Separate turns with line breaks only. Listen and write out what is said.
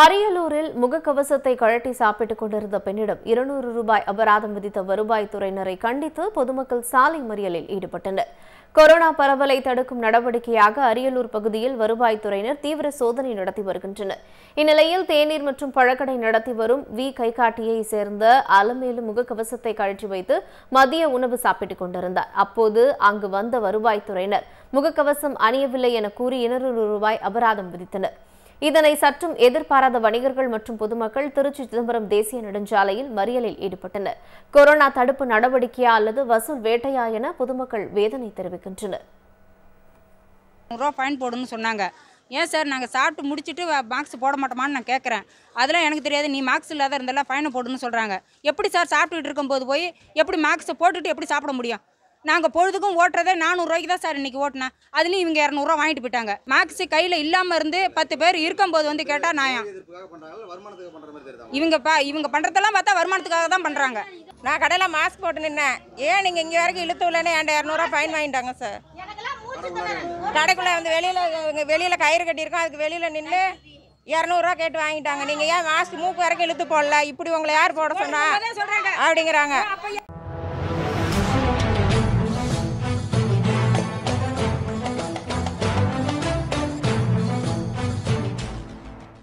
அரியலூரில் முகக்கவசத்தை கழட்டி சாப்பிட்டுக் கொண்டிருந்த பெண்ணிடம் இருநூறு ரூபாய் அபராதம் விதித்த வருவாய் துறையினரை கண்டித்து பொதுமக்கள் சாலை மறியலில் ஈடுபட்டனர் கொரோனா பரவலை தடுக்கும் நடவடிக்கையாக அரியலூர் பகுதியில் துறையினர் தீவிர சோதனை நடத்தி வருகின்றனர் இந்நிலையில் தேநீர் மற்றும் பழக்கடை நடத்தி வரும் வி கைகாட்டியை சேர்ந்த அலமேலு முகக்கவசத்தை கழற்றி வைத்து மதிய உணவு சாப்பிட்டுக் கொண்டிருந்தார் அப்போது அங்கு வந்த வருவாய்த்துறையினர் முகக்கவசம் அணியவில்லை என கூறி இருநூறு ரூபாய் அபராதம் விதித்தனர் இதனை சற்றும் எதிர்பாராத வணிகர்கள் மற்றும் பொதுமக்கள் திருச்சி சிதம்பரம் தேசிய நெடுஞ்சாலையில் மறியலில் ஈடுபட்டனர் கொரோனா தடுப்பு நடவடிக்கையா அல்லது வசூல் வேட்டையா என பொதுமக்கள் வேதனை தெரிவிக்கின்றனர்
நூறுரூவா ஃபைன் போடுன்னு சொன்னாங்க ஏன் சார் நாங்கள் சாப்பிட்டு முடிச்சுட்டு மார்க்ஸ் போட மாட்டோமான்னு நான் கேட்குறேன் அதெல்லாம் எனக்கு தெரியாது நீ மார்க்ஸ் இல்லாத இருந்தாலும் ஃபைனை போடுன்னு சொல்கிறாங்க எப்படி சார் சாப்பிட்டுட்டு இருக்கும்போது போய் எப்படி மார்க்ஸை போட்டுட்டு எப்படி சாப்பிட முடியும் நாங்கள் பொழுதுக்கும் ஓட்டுறதே நானூறுரூவாய்க்கு தான் சார் இன்றைக்கி ஓட்டினேன் அதுலேயும் இவங்க இரநூறுவா வாங்கிட்டு போயிட்டாங்க மேக்ஸி கையில் இல்லாமல் இருந்து பத்து பேர் இருக்கும்போது வந்து கேட்டால் நான் இவங்க பா இவங்க பண்ணுறதெல்லாம் பார்த்தா வருமானத்துக்காக தான் பண்ணுறாங்க நான் கடையில்
மாஸ்க் போட்டு நின்னேன் ஏன் நீங்கள் இங்கே வரைக்கும் இழுத்து விடலன்னு ஏன்டா இரநூறுவா ஃபைன் வாங்கிட்டாங்க சார் கடைக்குள்ளே வந்து வெளியில் வெளியில் கயிறு கட்டியிருக்கோம் அதுக்கு வெளியில் நின்று இரநூறுவா கேட்டு வாங்கிட்டாங்க நீங்கள் ஏன் மாஸ்க் மூக்கு வரைக்கும் இழுத்து போடல இப்படி உங்களை யார் போட சொன்னா அப்படிங்கிறாங்க